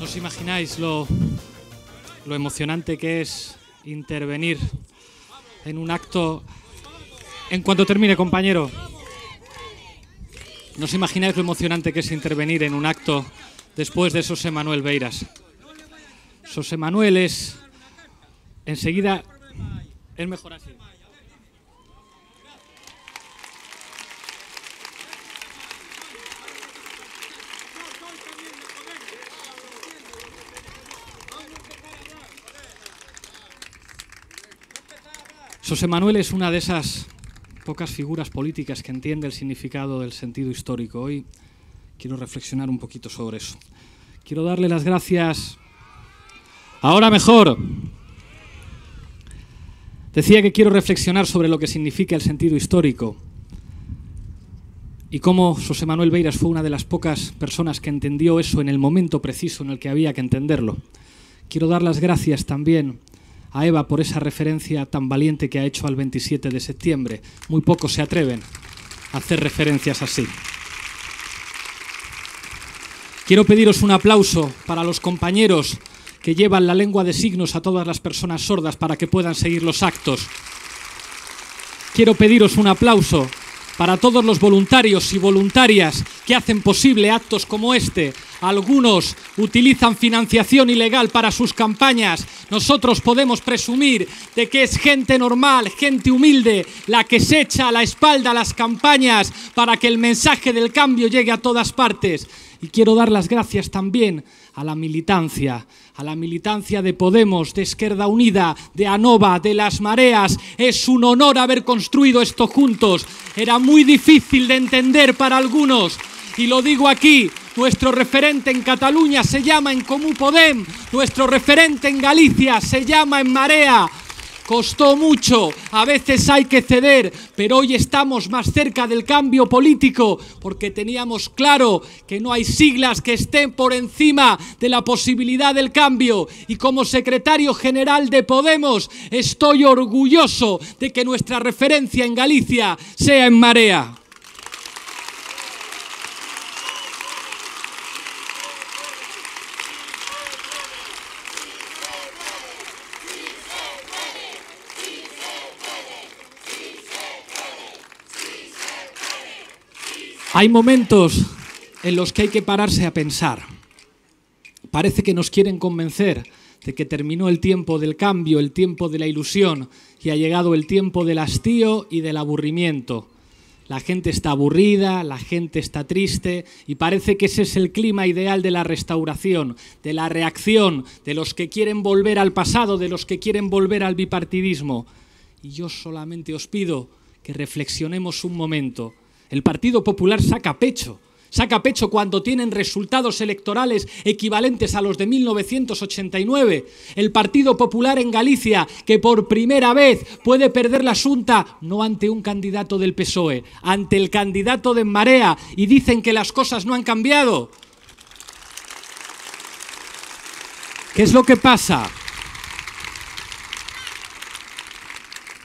No os imagináis lo, lo emocionante que es intervenir en un acto. En cuanto termine, compañero, no os imagináis lo emocionante que es intervenir en un acto después de José Manuel Beiras. José Manuel es enseguida el mejor así. José Manuel es una de esas pocas figuras políticas que entiende el significado del sentido histórico. Hoy quiero reflexionar un poquito sobre eso. Quiero darle las gracias. Ahora mejor. Decía que quiero reflexionar sobre lo que significa el sentido histórico y cómo José Manuel Beiras fue una de las pocas personas que entendió eso en el momento preciso en el que había que entenderlo. Quiero dar las gracias también a Eva por esa referencia tan valiente que ha hecho al 27 de septiembre. Muy pocos se atreven a hacer referencias así. Quiero pediros un aplauso para los compañeros que llevan la lengua de signos a todas las personas sordas para que puedan seguir los actos. Quiero pediros un aplauso para todos los voluntarios y voluntarias que hacen posible actos como este. Algunos utilizan financiación ilegal para sus campañas. Nosotros podemos presumir de que es gente normal, gente humilde, la que se echa a la espalda las campañas para que el mensaje del cambio llegue a todas partes. Y quiero dar las gracias también a la militancia, a la militancia de Podemos, de Izquierda Unida, de ANOVA, de Las Mareas. Es un honor haber construido esto juntos. Era muy difícil de entender para algunos. Y lo digo aquí, nuestro referente en Cataluña se llama en Comú Podem, nuestro referente en Galicia se llama en Marea. Costó mucho, a veces hay que ceder, pero hoy estamos más cerca del cambio político porque teníamos claro que no hay siglas que estén por encima de la posibilidad del cambio. Y como secretario general de Podemos estoy orgulloso de que nuestra referencia en Galicia sea en marea. Hay momentos en los que hay que pararse a pensar. Parece que nos quieren convencer de que terminó el tiempo del cambio, el tiempo de la ilusión, y ha llegado el tiempo del hastío y del aburrimiento. La gente está aburrida, la gente está triste y parece que ese es el clima ideal de la restauración, de la reacción, de los que quieren volver al pasado, de los que quieren volver al bipartidismo. Y yo solamente os pido que reflexionemos un momento el Partido Popular saca pecho saca pecho cuando tienen resultados electorales equivalentes a los de 1989. El Partido Popular en Galicia, que por primera vez puede perder la asunta, no ante un candidato del PSOE, ante el candidato de Marea, y dicen que las cosas no han cambiado. ¿Qué es lo que pasa?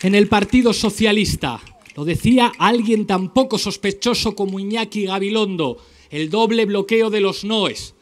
En el Partido Socialista lo decía alguien tan poco sospechoso como Iñaki Gabilondo, el doble bloqueo de los noes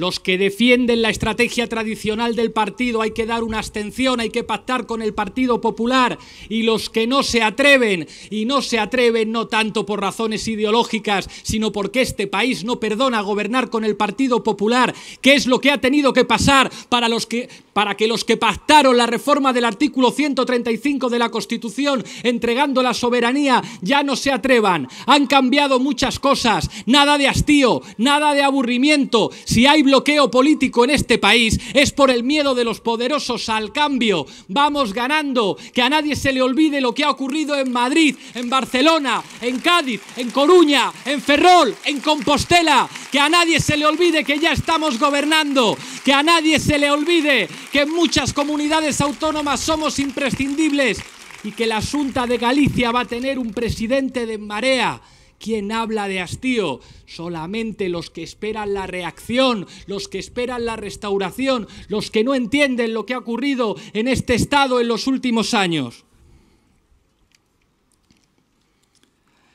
los que defienden la estrategia tradicional del partido, hay que dar una abstención, hay que pactar con el Partido Popular, y los que no se atreven, y no se atreven no tanto por razones ideológicas, sino porque este país no perdona gobernar con el Partido Popular, que es lo que ha tenido que pasar para, los que, para que los que pactaron la reforma del artículo 135 de la Constitución, entregando la soberanía, ya no se atrevan. Han cambiado muchas cosas, nada de hastío, nada de aburrimiento. Si hay bloqueo político en este país es por el miedo de los poderosos al cambio. Vamos ganando. Que a nadie se le olvide lo que ha ocurrido en Madrid, en Barcelona, en Cádiz, en Coruña, en Ferrol, en Compostela. Que a nadie se le olvide que ya estamos gobernando. Que a nadie se le olvide que en muchas comunidades autónomas somos imprescindibles y que la Junta de Galicia va a tener un presidente de marea ¿Quién habla de hastío? Solamente los que esperan la reacción, los que esperan la restauración, los que no entienden lo que ha ocurrido en este Estado en los últimos años.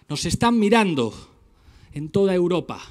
Nos están mirando en toda Europa,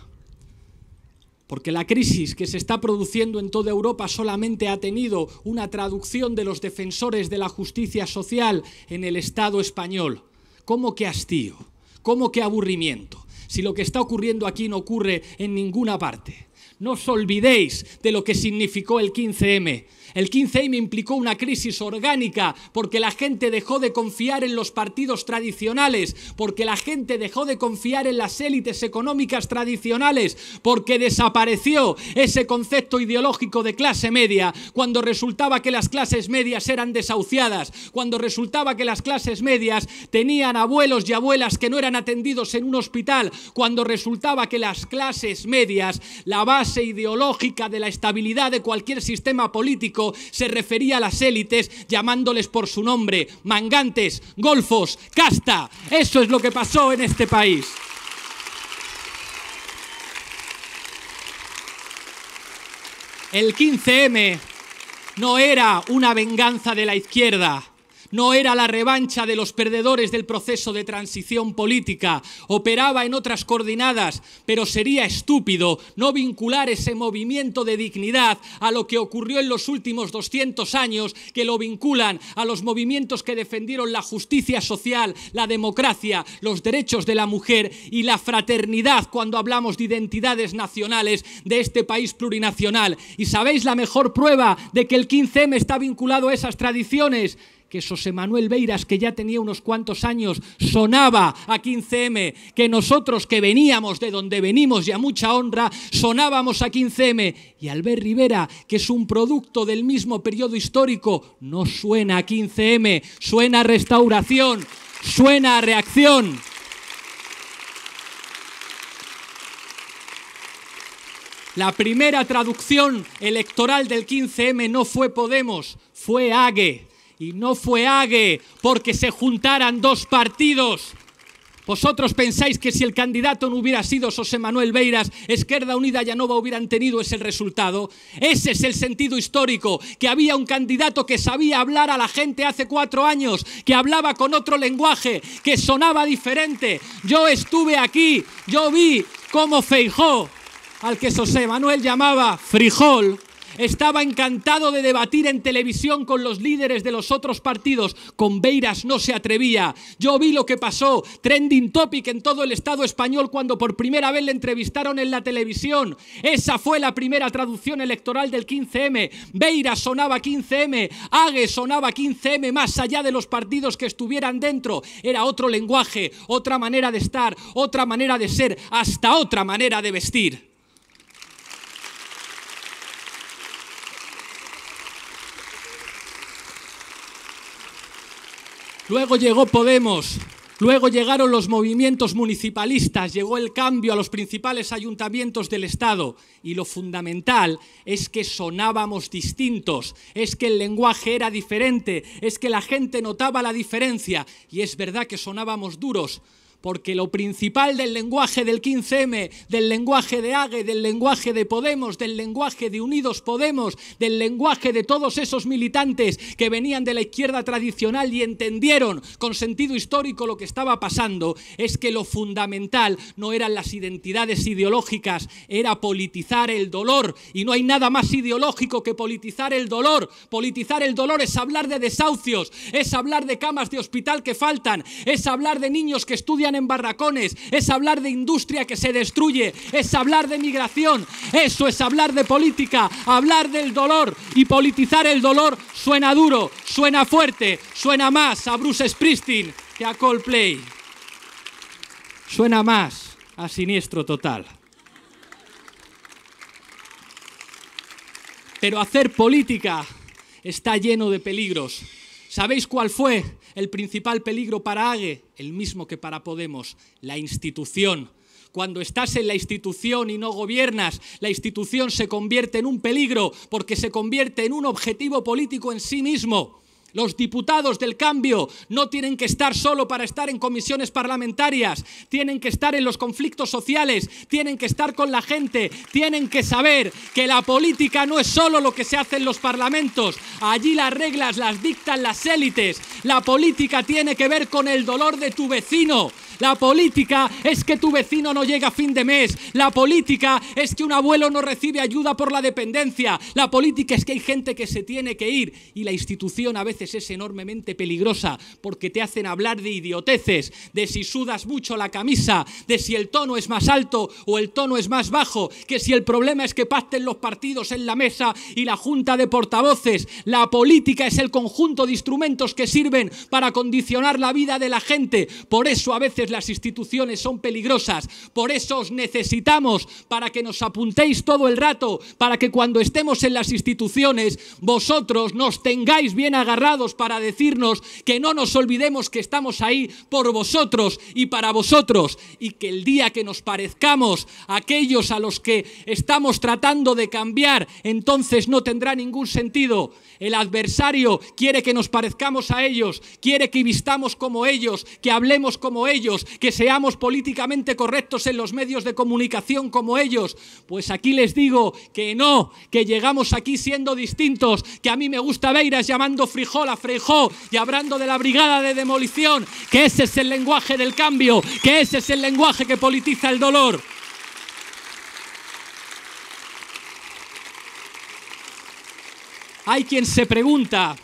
porque la crisis que se está produciendo en toda Europa solamente ha tenido una traducción de los defensores de la justicia social en el Estado español. ¿Cómo que hastío? ¿Cómo que aburrimiento? Si lo que está ocurriendo aquí no ocurre en ninguna parte. No os olvidéis de lo que significó el 15M, el 15 me implicó una crisis orgánica porque la gente dejó de confiar en los partidos tradicionales, porque la gente dejó de confiar en las élites económicas tradicionales, porque desapareció ese concepto ideológico de clase media, cuando resultaba que las clases medias eran desahuciadas, cuando resultaba que las clases medias tenían abuelos y abuelas que no eran atendidos en un hospital, cuando resultaba que las clases medias, la base ideológica de la estabilidad de cualquier sistema político, se refería a las élites llamándoles por su nombre, mangantes, golfos, casta. Eso es lo que pasó en este país. El 15M no era una venganza de la izquierda, no era la revancha de los perdedores del proceso de transición política, operaba en otras coordinadas, pero sería estúpido no vincular ese movimiento de dignidad a lo que ocurrió en los últimos 200 años, que lo vinculan a los movimientos que defendieron la justicia social, la democracia, los derechos de la mujer y la fraternidad cuando hablamos de identidades nacionales de este país plurinacional. ¿Y sabéis la mejor prueba de que el 15M está vinculado a esas tradiciones? que José Manuel Beiras, que ya tenía unos cuantos años, sonaba a 15M, que nosotros que veníamos de donde venimos y a mucha honra, sonábamos a 15M, y Albert Rivera, que es un producto del mismo periodo histórico, no suena a 15M, suena a restauración, suena a reacción. La primera traducción electoral del 15M no fue Podemos, fue AGE, y no fue Ague porque se juntaran dos partidos. ¿Vosotros pensáis que si el candidato no hubiera sido José Manuel Beiras, Esquerda Unida y Anova hubieran tenido ese resultado? Ese es el sentido histórico, que había un candidato que sabía hablar a la gente hace cuatro años, que hablaba con otro lenguaje, que sonaba diferente. Yo estuve aquí, yo vi cómo Feijó, al que José Manuel llamaba Frijol, estaba encantado de debatir en televisión con los líderes de los otros partidos. Con Beiras no se atrevía. Yo vi lo que pasó. Trending topic en todo el Estado español cuando por primera vez le entrevistaron en la televisión. Esa fue la primera traducción electoral del 15M. Beiras sonaba 15M. Ague sonaba 15M más allá de los partidos que estuvieran dentro. Era otro lenguaje, otra manera de estar, otra manera de ser, hasta otra manera de vestir. Luego llegó Podemos, luego llegaron los movimientos municipalistas, llegó el cambio a los principales ayuntamientos del Estado y lo fundamental es que sonábamos distintos, es que el lenguaje era diferente, es que la gente notaba la diferencia y es verdad que sonábamos duros, porque lo principal del lenguaje del 15M, del lenguaje de AGE, del lenguaje de Podemos, del lenguaje de Unidos Podemos, del lenguaje de todos esos militantes que venían de la izquierda tradicional y entendieron con sentido histórico lo que estaba pasando, es que lo fundamental no eran las identidades ideológicas, era politizar el dolor. Y no hay nada más ideológico que politizar el dolor. Politizar el dolor es hablar de desahucios, es hablar de camas de hospital que faltan, es hablar de niños que estudian en barracones, es hablar de industria que se destruye, es hablar de migración, eso es hablar de política, hablar del dolor y politizar el dolor suena duro, suena fuerte, suena más a Bruce Springsteen que a Coldplay. Suena más a siniestro total. Pero hacer política está lleno de peligros ¿Sabéis cuál fue el principal peligro para Ague El mismo que para Podemos, la institución. Cuando estás en la institución y no gobiernas, la institución se convierte en un peligro porque se convierte en un objetivo político en sí mismo. Los diputados del cambio no tienen que estar solo para estar en comisiones parlamentarias, tienen que estar en los conflictos sociales, tienen que estar con la gente, tienen que saber que la política no es solo lo que se hace en los parlamentos, allí las reglas las dictan las élites, la política tiene que ver con el dolor de tu vecino, la política es que tu vecino no llega a fin de mes. La política es que un abuelo no recibe ayuda por la dependencia. La política es que hay gente que se tiene que ir. Y la institución a veces es enormemente peligrosa porque te hacen hablar de idioteces, de si sudas mucho la camisa, de si el tono es más alto o el tono es más bajo, que si el problema es que pacten los partidos en la mesa y la junta de portavoces. La política es el conjunto de instrumentos que sirven para condicionar la vida de la gente. Por eso a veces las instituciones son peligrosas. Por eso os necesitamos para que nos apuntéis todo el rato, para que cuando estemos en las instituciones vosotros nos tengáis bien agarrados para decirnos que no nos olvidemos que estamos ahí por vosotros y para vosotros y que el día que nos parezcamos aquellos a los que estamos tratando de cambiar, entonces no tendrá ningún sentido. El adversario quiere que nos parezcamos a ellos, quiere que vistamos como ellos, que hablemos como ellos que seamos políticamente correctos en los medios de comunicación como ellos. Pues aquí les digo que no, que llegamos aquí siendo distintos, que a mí me gusta Veiras llamando frijol a frijol y hablando de la brigada de demolición, que ese es el lenguaje del cambio, que ese es el lenguaje que politiza el dolor. Hay quien se pregunta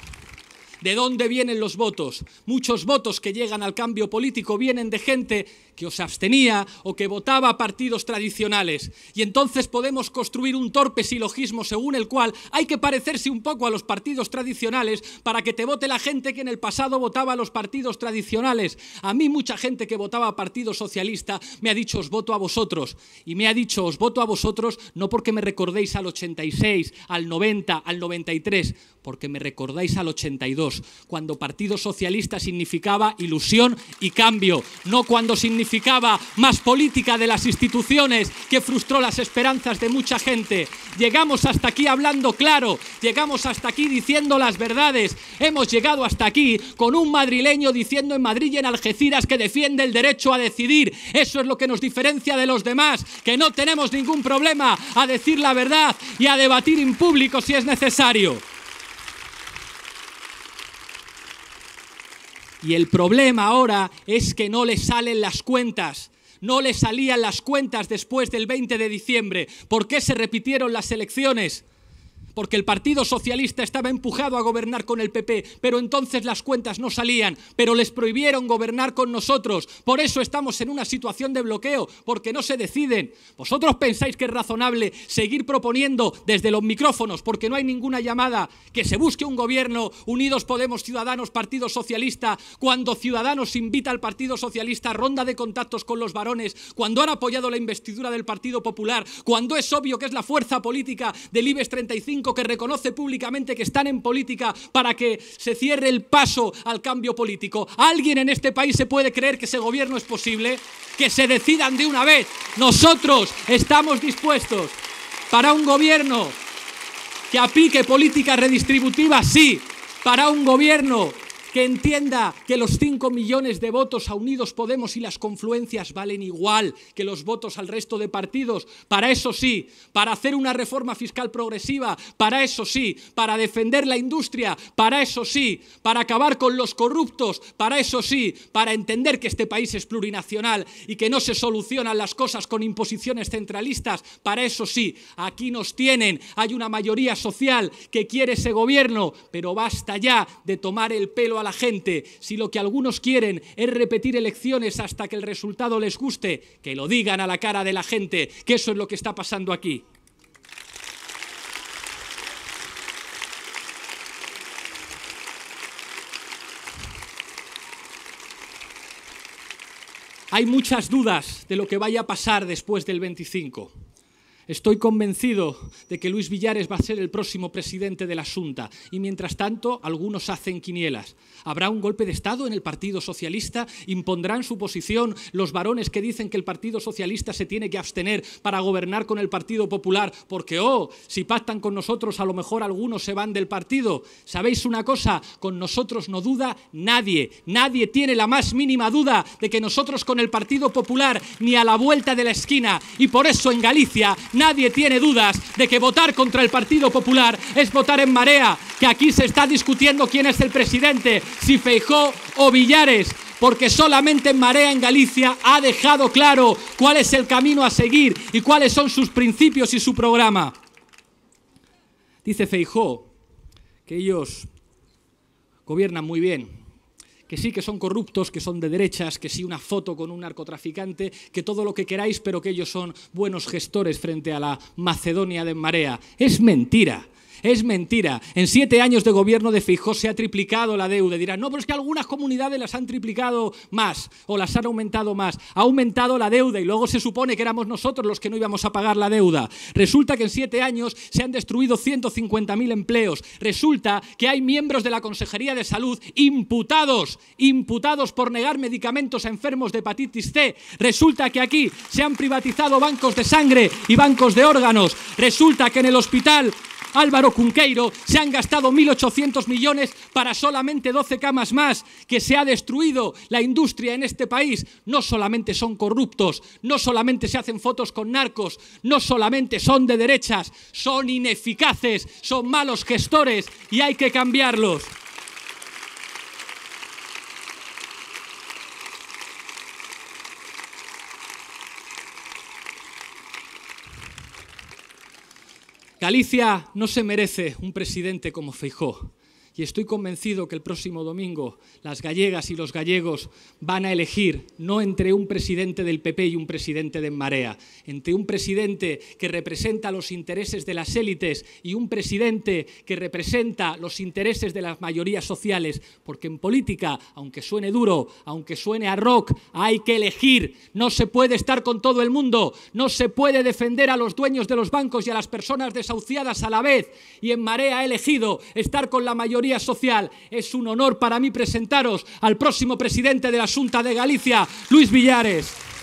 ¿De dónde vienen los votos? Muchos votos que llegan al cambio político vienen de gente que os abstenía o que votaba a partidos tradicionales. Y entonces podemos construir un torpe silogismo según el cual hay que parecerse un poco a los partidos tradicionales para que te vote la gente que en el pasado votaba a los partidos tradicionales. A mí mucha gente que votaba a Partido Socialista me ha dicho os voto a vosotros. Y me ha dicho os voto a vosotros no porque me recordéis al 86, al 90, al 93, porque me recordáis al 82 cuando Partido Socialista significaba ilusión y cambio, no cuando significaba más política de las instituciones que frustró las esperanzas de mucha gente. Llegamos hasta aquí hablando claro, llegamos hasta aquí diciendo las verdades, hemos llegado hasta aquí con un madrileño diciendo en Madrid y en Algeciras que defiende el derecho a decidir. Eso es lo que nos diferencia de los demás, que no tenemos ningún problema a decir la verdad y a debatir en público si es necesario. Y el problema ahora es que no le salen las cuentas. No le salían las cuentas después del 20 de diciembre. ¿Por qué se repitieron las elecciones? porque el Partido Socialista estaba empujado a gobernar con el PP, pero entonces las cuentas no salían, pero les prohibieron gobernar con nosotros. Por eso estamos en una situación de bloqueo, porque no se deciden. ¿Vosotros pensáis que es razonable seguir proponiendo desde los micrófonos, porque no hay ninguna llamada, que se busque un gobierno Unidos Podemos Ciudadanos Partido Socialista, cuando Ciudadanos invita al Partido Socialista a ronda de contactos con los varones, cuando han apoyado la investidura del Partido Popular, cuando es obvio que es la fuerza política del IBEX 35 que reconoce públicamente que están en política para que se cierre el paso al cambio político. ¿Alguien en este país se puede creer que ese gobierno es posible? Que se decidan de una vez. Nosotros estamos dispuestos para un gobierno que aplique políticas redistributivas, sí. Para un gobierno que entienda que los 5 millones de votos a Unidos Podemos y las confluencias valen igual que los votos al resto de partidos. Para eso sí, para hacer una reforma fiscal progresiva, para eso sí, para defender la industria, para eso sí, para acabar con los corruptos, para eso sí, para entender que este país es plurinacional y que no se solucionan las cosas con imposiciones centralistas, para eso sí, aquí nos tienen, hay una mayoría social que quiere ese gobierno, pero basta ya de tomar el pelo a la gente. Si lo que algunos quieren es repetir elecciones hasta que el resultado les guste, que lo digan a la cara de la gente, que eso es lo que está pasando aquí. Hay muchas dudas de lo que vaya a pasar después del 25. Estoy convencido de que Luis Villares va a ser el próximo presidente de la Junta y mientras tanto algunos hacen quinielas. ¿Habrá un golpe de Estado en el Partido Socialista? ¿Impondrán su posición los varones que dicen que el Partido Socialista se tiene que abstener para gobernar con el Partido Popular? Porque, oh, si pactan con nosotros a lo mejor algunos se van del partido. ¿Sabéis una cosa? Con nosotros no duda nadie. Nadie tiene la más mínima duda de que nosotros con el Partido Popular ni a la vuelta de la esquina. Y por eso en Galicia... Nadie tiene dudas de que votar contra el Partido Popular es votar en marea, que aquí se está discutiendo quién es el presidente, si Feijó o Villares porque solamente en Marea en Galicia ha dejado claro cuál es el camino a seguir y cuáles son sus principios y su programa. Dice Feijó que ellos gobiernan muy bien, que sí que son corruptos, que son de derechas, que sí una foto con un narcotraficante, que todo lo que queráis, pero que ellos son buenos gestores frente a la Macedonia de Marea. Es mentira. Es mentira. En siete años de gobierno de Fijó se ha triplicado la deuda. Dirán, no, pero es que algunas comunidades las han triplicado más o las han aumentado más. Ha aumentado la deuda y luego se supone que éramos nosotros los que no íbamos a pagar la deuda. Resulta que en siete años se han destruido 150.000 empleos. Resulta que hay miembros de la Consejería de Salud imputados, imputados por negar medicamentos a enfermos de hepatitis C. Resulta que aquí se han privatizado bancos de sangre y bancos de órganos. Resulta que en el hospital Álvaro Cunqueiro, se han gastado 1.800 millones para solamente 12 camas más, que se ha destruido la industria en este país. No solamente son corruptos, no solamente se hacen fotos con narcos, no solamente son de derechas, son ineficaces, son malos gestores y hay que cambiarlos. Galicia no se merece un presidente como Feijóo y estoy convencido que el próximo domingo las gallegas y los gallegos van a elegir no entre un presidente del PP y un presidente de Marea, entre un presidente que representa los intereses de las élites y un presidente que representa los intereses de las mayorías sociales, porque en política, aunque suene duro, aunque suene a rock, hay que elegir, no se puede estar con todo el mundo, no se puede defender a los dueños de los bancos y a las personas desahuciadas a la vez, y en Marea ha elegido estar con la mayoría social. Es un honor para mí presentaros al próximo presidente de la Junta de Galicia, Luis Villares.